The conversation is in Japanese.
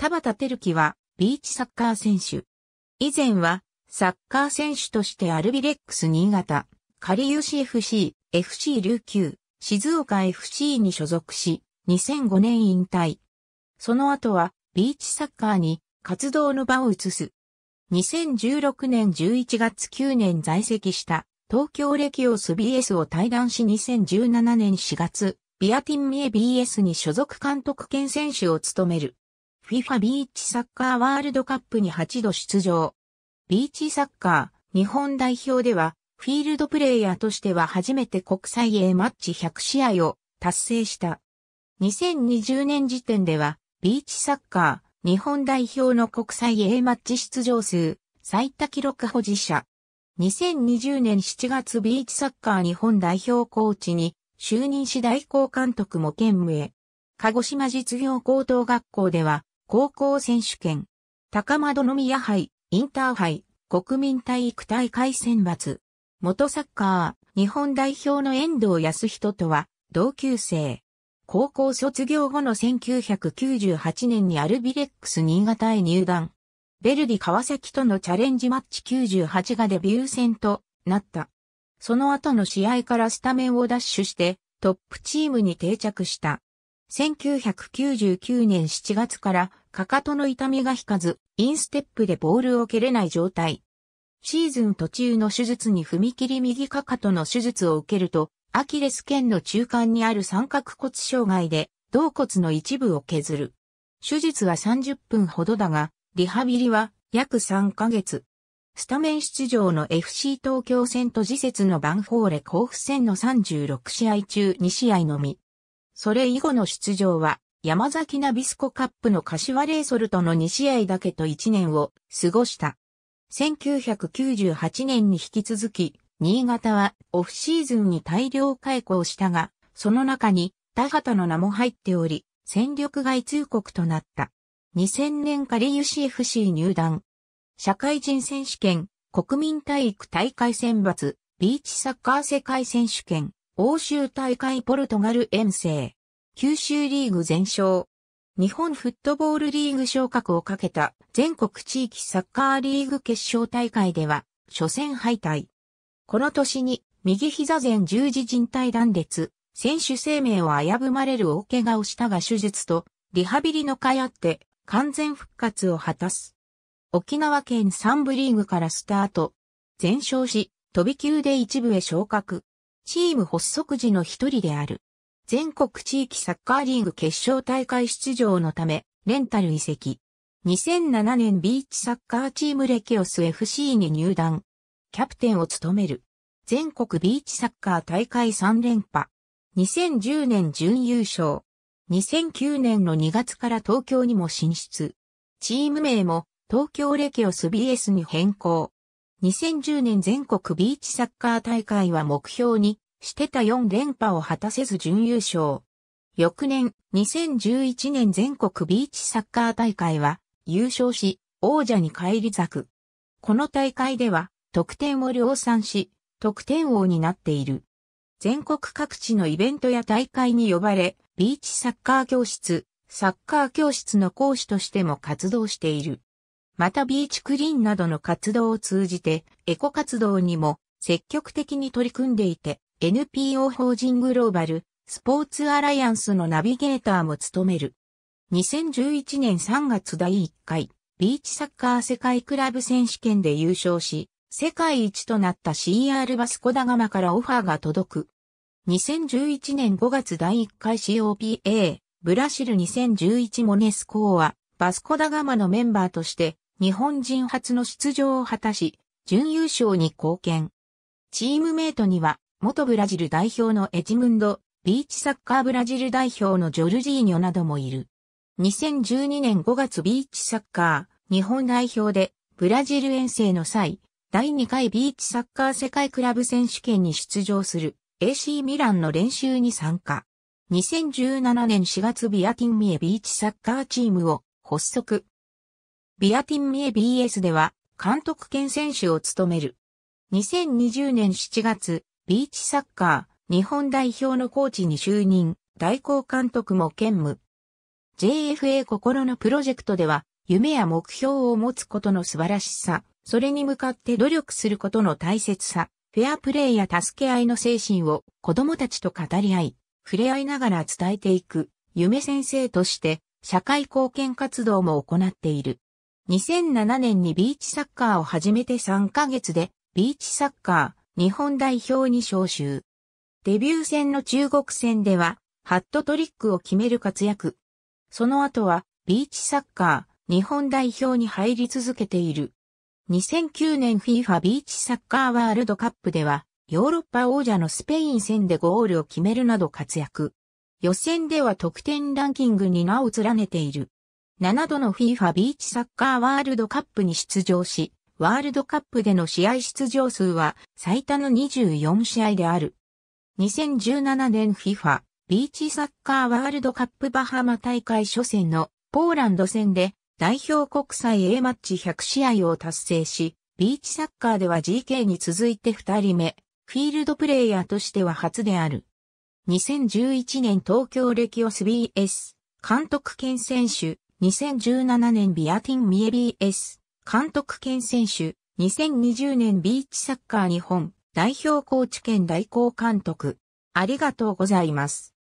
田畑照樹はビーチサッカー選手。以前はサッカー選手としてアルビレックス新潟、カリユシ FC、FC 琉球、静岡 FC に所属し、2005年引退。その後はビーチサッカーに活動の場を移す。2016年11月9年在籍した東京レキオス BS を退団し2017年4月、ビアティンミエ BS に所属監督兼選手を務める。FIFA ビーチサッカーワールドカップに8度出場。ビーチサッカー日本代表ではフィールドプレイヤーとしては初めて国際 A マッチ100試合を達成した。2020年時点ではビーチサッカー日本代表の国際 A マッチ出場数最多記録保持者。2020年7月ビーチサッカー日本代表コーチに就任し代行監督も兼務へ。鹿児島実業高等学校では高校選手権、高円宮杯、インターハイ、国民体育大会選抜。元サッカー、日本代表の遠藤康人とは、同級生。高校卒業後の1998年にアルビレックス新潟へ入団。ベルディ川崎とのチャレンジマッチ98がデビュー戦となった。その後の試合からスタメンを奪取して、トップチームに定着した。1999年7月からかかとの痛みが引かず、インステップでボールを蹴れない状態。シーズン途中の手術に踏み切り右かかとの手術を受けると、アキレス腱の中間にある三角骨障害で、胴骨の一部を削る。手術は30分ほどだが、リハビリは約3ヶ月。スタメン出場の FC 東京戦と次節のバンフォーレ甲府戦の36試合中2試合のみ。それ以後の出場は山崎ナビスコカップの柏レイソルとの2試合だけと1年を過ごした。1998年に引き続き、新潟はオフシーズンに大量解雇をしたが、その中に田畑の名も入っており、戦力外通告となった。2000年から UCFC 入団。社会人選手権、国民体育大会選抜、ビーチサッカー世界選手権、欧州大会ポルトガル遠征。九州リーグ全勝。日本フットボールリーグ昇格をかけた全国地域サッカーリーグ決勝大会では、初戦敗退。この年に右膝前十字靭帯断裂、選手生命を危ぶまれる大怪我をしたが手術とリハビリの会あって完全復活を果たす。沖縄県三部リーグからスタート。全勝し、飛び級で一部へ昇格。チーム発足時の一人である。全国地域サッカーリーグ決勝大会出場のため、レンタル移籍。2007年ビーチサッカーチームレケオス FC に入団。キャプテンを務める。全国ビーチサッカー大会3連覇。2010年準優勝。2009年の2月から東京にも進出。チーム名も東京レケオス BS に変更。2010年全国ビーチサッカー大会は目標にしてた4連覇を果たせず準優勝。翌年、2011年全国ビーチサッカー大会は、優勝し、王者に返り咲く。この大会では、得点を量産し、得点王になっている。全国各地のイベントや大会に呼ばれ、ビーチサッカー教室、サッカー教室の講師としても活動している。またビーチクリーンなどの活動を通じて、エコ活動にも積極的に取り組んでいて、NPO 法人グローバル、スポーツアライアンスのナビゲーターも務める。2011年3月第1回、ビーチサッカー世界クラブ選手権で優勝し、世界一となった CR バスコダガマからオファーが届く。2011年5月第1回 COPA、ブラシル2011モネスコーは、バスコダガマのメンバーとして、日本人初の出場を果たし、準優勝に貢献。チームメイトには、元ブラジル代表のエチムンド、ビーチサッカーブラジル代表のジョルジーニョなどもいる。2012年5月ビーチサッカー日本代表でブラジル遠征の際、第2回ビーチサッカー世界クラブ選手権に出場する AC ミランの練習に参加。2017年4月ビアティンミエビーチサッカーチームを発足。ビアティンミエ BS では監督兼選手を務める。2020年7月、ビーチサッカー、日本代表のコーチに就任、代行監督も兼務。JFA 心のプロジェクトでは、夢や目標を持つことの素晴らしさ、それに向かって努力することの大切さ、フェアプレーや助け合いの精神を子供たちと語り合い、触れ合いながら伝えていく、夢先生として社会貢献活動も行っている。2007年にビーチサッカーを始めて3ヶ月で、ビーチサッカー、日本代表に招集。デビュー戦の中国戦では、ハットトリックを決める活躍。その後は、ビーチサッカー、日本代表に入り続けている。2009年 FIFA ビーチサッカーワールドカップでは、ヨーロッパ王者のスペイン戦でゴールを決めるなど活躍。予選では得点ランキングに名を連ねている。7度の FIFA ビーチサッカーワールドカップに出場し、ワールドカップでの試合出場数は最多の24試合である。2017年 FIFA ビーチサッカーワールドカップバハマ大会初戦のポーランド戦で代表国際 A マッチ100試合を達成し、ビーチサッカーでは GK に続いて2人目、フィールドプレイヤーとしては初である。2011年東京レキオス BS、監督兼選手、2017年ビアティンミエ BS、監督兼選手、2020年ビーチサッカー日本代表コーチ兼代行監督。ありがとうございます。